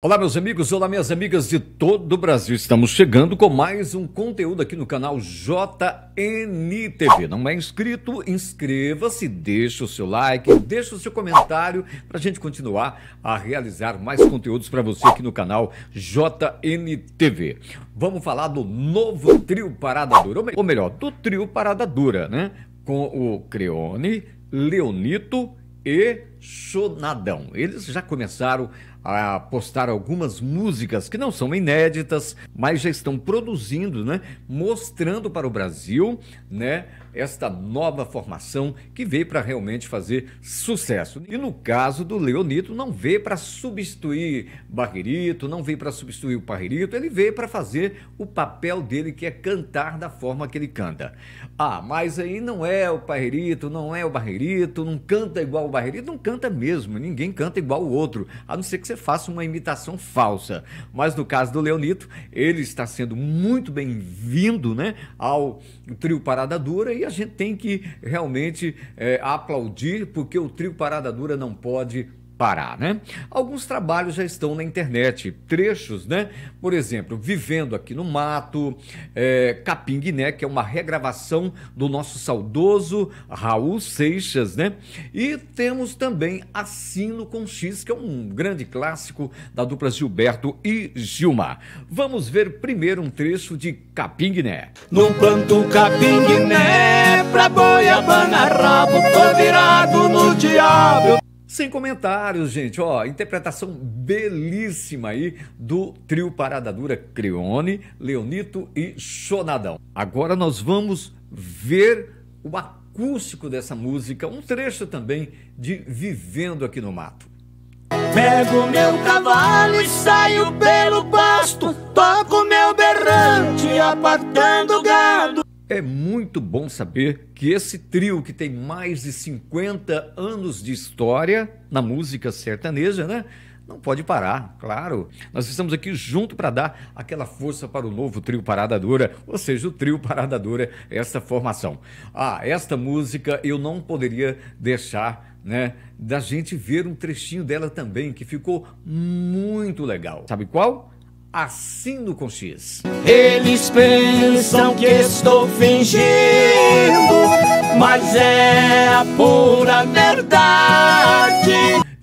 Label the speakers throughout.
Speaker 1: Olá, meus amigos, olá, minhas amigas de todo o Brasil. Estamos chegando com mais um conteúdo aqui no canal JNTV. Não é inscrito? Inscreva-se, deixa o seu like, deixa o seu comentário para a gente continuar a realizar mais conteúdos para você aqui no canal JNTV. Vamos falar do novo trio Parada Dura, ou melhor, do trio Parada Dura, né? Com o Creone, Leonito e Sonadão. Eles já começaram a postar algumas músicas que não são inéditas, mas já estão produzindo, né? Mostrando para o Brasil, né? esta nova formação que veio para realmente fazer sucesso. E no caso do Leonito, não veio para substituir Barreirito, não veio para substituir o Parreirito, ele veio para fazer o papel dele, que é cantar da forma que ele canta. Ah, mas aí não é o Parreirito, não é o Barreirito, não canta igual o Barreirito, não canta mesmo, ninguém canta igual o outro, a não ser que você faça uma imitação falsa. Mas no caso do Leonito, ele está sendo muito bem-vindo né, ao trio Parada Dura e a gente tem que realmente é, aplaudir, porque o trio Parada Dura não pode Pará, né? Alguns trabalhos já estão na internet, trechos, né? Por exemplo, Vivendo Aqui no Mato, é, Capinguiné, que é uma regravação do nosso saudoso Raul Seixas, né? E temos também Assino com X, que é um grande clássico da dupla Gilberto e Gilmar. Vamos ver primeiro um trecho de Capinguiné. Num planto Capinguiné, pra boiabana rabo, tô virado no sem comentários, gente. Ó, interpretação belíssima aí do trio Parada Dura Creone, Leonito e Chonadão. Agora nós vamos ver o acústico dessa música, um trecho também de Vivendo aqui no Mato. Pego meu cavalo e saio pelo pasto, toco meu berrante apartando o gado é muito bom saber que esse trio, que tem mais de 50 anos de história na música sertaneja, né? Não pode parar, claro. Nós estamos aqui junto para dar aquela força para o novo trio Parada Dura, ou seja, o trio Parada Dura, essa formação. Ah, esta música eu não poderia deixar né, da gente ver um trechinho dela também, que ficou muito legal. Sabe qual? assim no Conchis. Eles pensam que estou fingindo, mas é a pura verdade.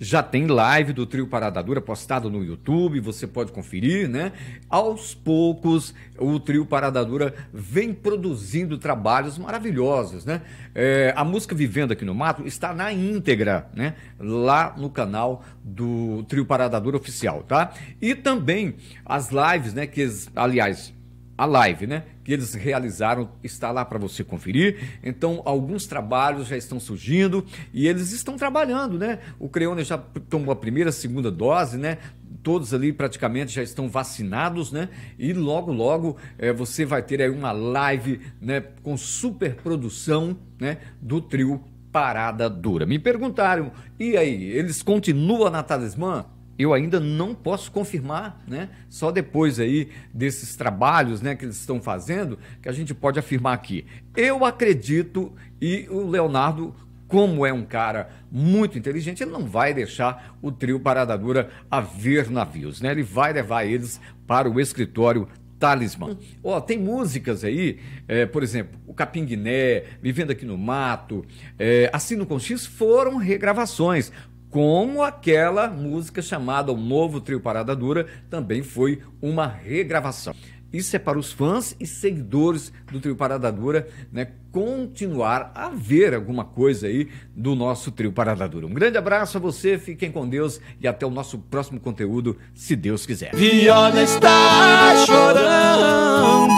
Speaker 1: Já tem live do Trio Parada Dura postado no YouTube, você pode conferir, né? Aos poucos, o Trio Parada Dura vem produzindo trabalhos maravilhosos, né? É, a música Vivendo aqui no Mato está na íntegra, né? Lá no canal do Trio Parada Dura Oficial, tá? E também as lives, né? Que, aliás, a live, né? Que eles realizaram está lá para você conferir. Então, alguns trabalhos já estão surgindo e eles estão trabalhando, né? O Creone já tomou a primeira, segunda dose, né? Todos ali praticamente já estão vacinados, né? E logo, logo é, você vai ter aí uma live, né? Com super produção, né? Do trio Parada Dura. Me perguntaram, e aí? Eles continuam na talismã? eu ainda não posso confirmar, né? Só depois aí desses trabalhos, né, que eles estão fazendo, que a gente pode afirmar aqui. Eu acredito e o Leonardo como é um cara muito inteligente, ele não vai deixar o trio Parada Dura a ver navios, né? Ele vai levar eles para o escritório Talismã. Ó, oh, tem músicas aí, é, por exemplo, o Capinguiné, Vivendo Aqui no Mato, é, Assino com X, foram regravações como aquela música chamada O Novo Trio Parada Dura também foi uma regravação. Isso é para os fãs e seguidores do Trio Parada Dura, né? Continuar a ver alguma coisa aí do nosso Trio Parada Dura. Um grande abraço a você, fiquem com Deus e até o nosso próximo conteúdo, se Deus quiser. Viola está chorando,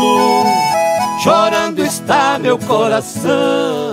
Speaker 1: chorando está meu coração.